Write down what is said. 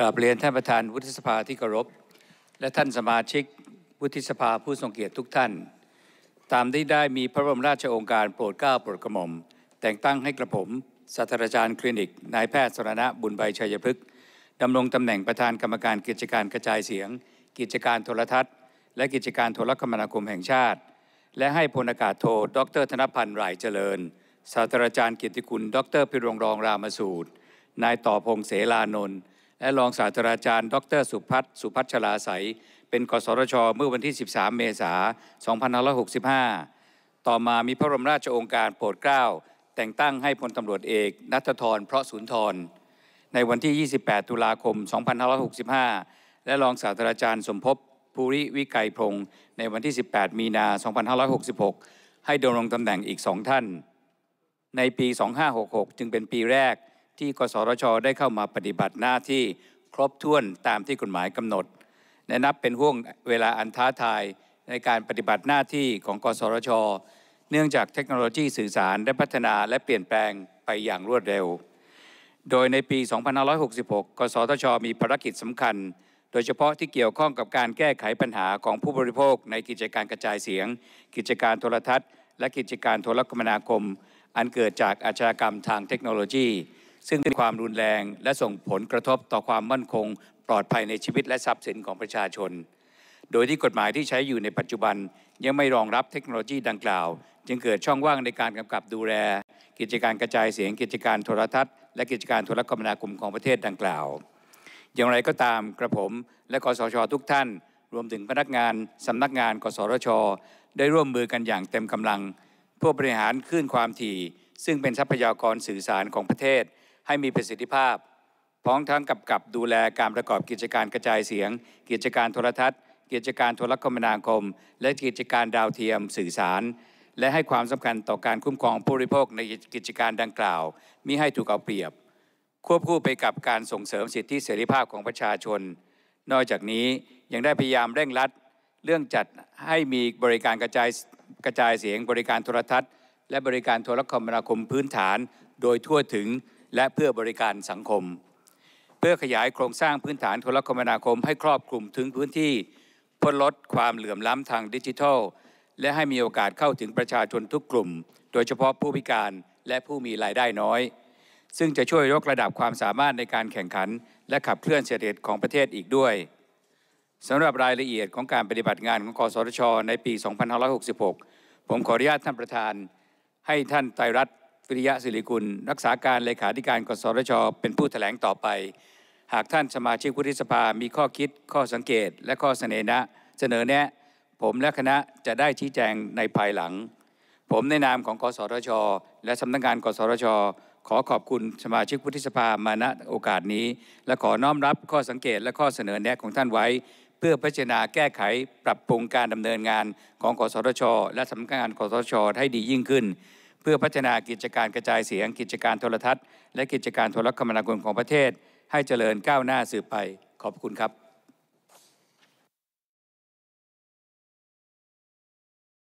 กราบเรียนท่านประธาน วุฒิสภาที่เคารพ และท่านสมาชิกวุฒิสภาผู้ทรงเกียรติทุกท่าน ตามที่ได้มีพระบรมราชโองการโปรดเกล้าโปรดกระหม่อมแต่งตั้งให้กระผมศาสตราจารย์คลินิกนายแพทย์สรณะบุญใบชัยพฤกษ์ดำรงตำแหน่งประธานกรรมการกิจการกระจายเสียง กิจการโทรทัศน์ และกิจการโทรคมนาคมแห่งชาติ และให้พลอากาศโท ดรธนพันธ์หลเจริญ ศาสตราจารย์เกียรติคุณดรพิรงรองรามสูตรนายต่อพงเสลานนท์และรองศาสตราจารย์ดรสุพัฒน์สุพัชลาใสเป็นกสชเมื่อวันที่ 13 เมษายน2565 ต่อมามีพระบรมราชโองการโปรดเกล้า แต่งตั้งให้พลตำรวจเอกนัทธรเพราะสุนทร ในวันที่ 28 ตุลาคม 2565 และรองศาสตราจารย์สมภพภูริ วิไกพงศ์ในวันที่ 18 มีนา2566 ให้ดำรงตำแหน่งอีกสองท่าน ในปี 2566จึงเป็นปีแรกที่กสรชได้เข้ามาปฏิบัติหน้าที่ครบถ้วนตามที่กฎหมายกำหนดแนะนับเป็นห่วงเวลาอันท้าทาย ในการปฏิบัติหน้าที่ของกสรชเนื่องจากเทคโนโลยีสื่อสารได้พัฒนาและเปลี่ยนแปลงไปอย่างรวดเร็ว โดยในปี 2566 กสทชมีภารกิจสำคัญ โดยเฉพาะที่เกี่ยวข้องกับการแก้ไขปัญหาของผู้บริโภคในกิจการกระจายเสียง กิจการโทรทัศน์ และกิจการโทรคมนาคม อันเกิดจากอาชญากรรม ทางเทคโนโลยีซึ่งมีความรุนแรงและส่งผลกระทบต่อความมั่นคง ปลอดภัยในชีวิตและทรัพย์สินของประชาชน โดยที่กฎหมายที่ใช้อยู่ในปัจจุบันยังไม่รองรับเทคโนโลยีดังกล่าว จึงเกิดช่องว่างในการกำกับดูแล กิจการกระจายเสียงกิจการโทรทัศน์และกิจการโทรคมนาคมของประเทศดังกล่าว อย่างไรก็ตามกระผม และกสช ทุกท่าน รวมถึงพนักงานสำนักงาน กสชได้ร่วมมือกันอย่างเต็มกำลัง เพื่อบริหารคลื่นความถี่ ซึ่งเป็นทรัพยากรสื่อสารของประเทศให้มีประสิทธิภาพพร้อมทั้งกำกับดูแลการประกอบกิจการกระจายเสียง กิจการโทรทัศน์ กิจการโทรคมนาคม และกิจการดาวเทียมสื่อสาร และให้ความสำคัญต่อการคุ้มครองผู้บริโภคในกิจการดังกล่าวมิให้ถูกเอาเปรียบ ควบคู่ไปกับการส่งเสริมสิทธิเสรีภาพของประชาชน นอกจากนี้ยังได้พยายามเร่งรัดเรื่องจัดให้มีบริการกระจายกระจายเสียง บริการโทรทัศน์ และบริการโทรคมนาคมพื้นฐาน โดยทั่วถึงและเพื่อบริการสังคม เพื่อขยายโครงสร้างพื้นฐานโทรคมนาคมให้ครอบคลุมถึงพื้นที่เพื่อลดความเหลื่อมล้ำทางดิจิทัล และให้มีโอกาสเข้าถึงประชาชนทุกกลุ่ม โดยเฉพาะผู้พิการและผู้มีรายได้น้อย ซึ่งจะช่วยยกระดับความสามารถในการแข่งขัน และขับเคลื่อนเศรษฐกิจของประเทศอีกด้วยสำหรับรายละเอียดของการปฏิบัติงานของกสทชในปี 2566 ผมขออนุญาตท่านประธาน ให้ท่านไตรรัตวิริยะสิริกุลรักษาการเลขาธิการกสทชเป็นผู้ถแถลงต่อไป หากท่านสมาชิกวุฒิสภามีข้อคิดข้อสังเกตและข้อเสนอแนะ เสนอแนะ ผมและคณะจะได้ชี้แจงในภายหลัง ผมในนามของกสทชและสำนักงงาน กสทชขอขอบคุณสมาชิกวุฒิสภามาณโอกาสนี้ และขอน้อมรับข้อสังเกตและข้อเสนอแนะของท่านไว้ เพื่อพิจารณาแก้ไขปรับปรุงการดำเนินงาน ของกสทชและสำนักงาน กสทชให้ดียิ่งขึ้นเพื่อพัฒนากิจการกระจายเสียงกิจการโทรทัศน์และกิจการโทรคมนาคมของประเทศ ให้เจริญก้าวหน้าสืบไป ขอบคุณครับ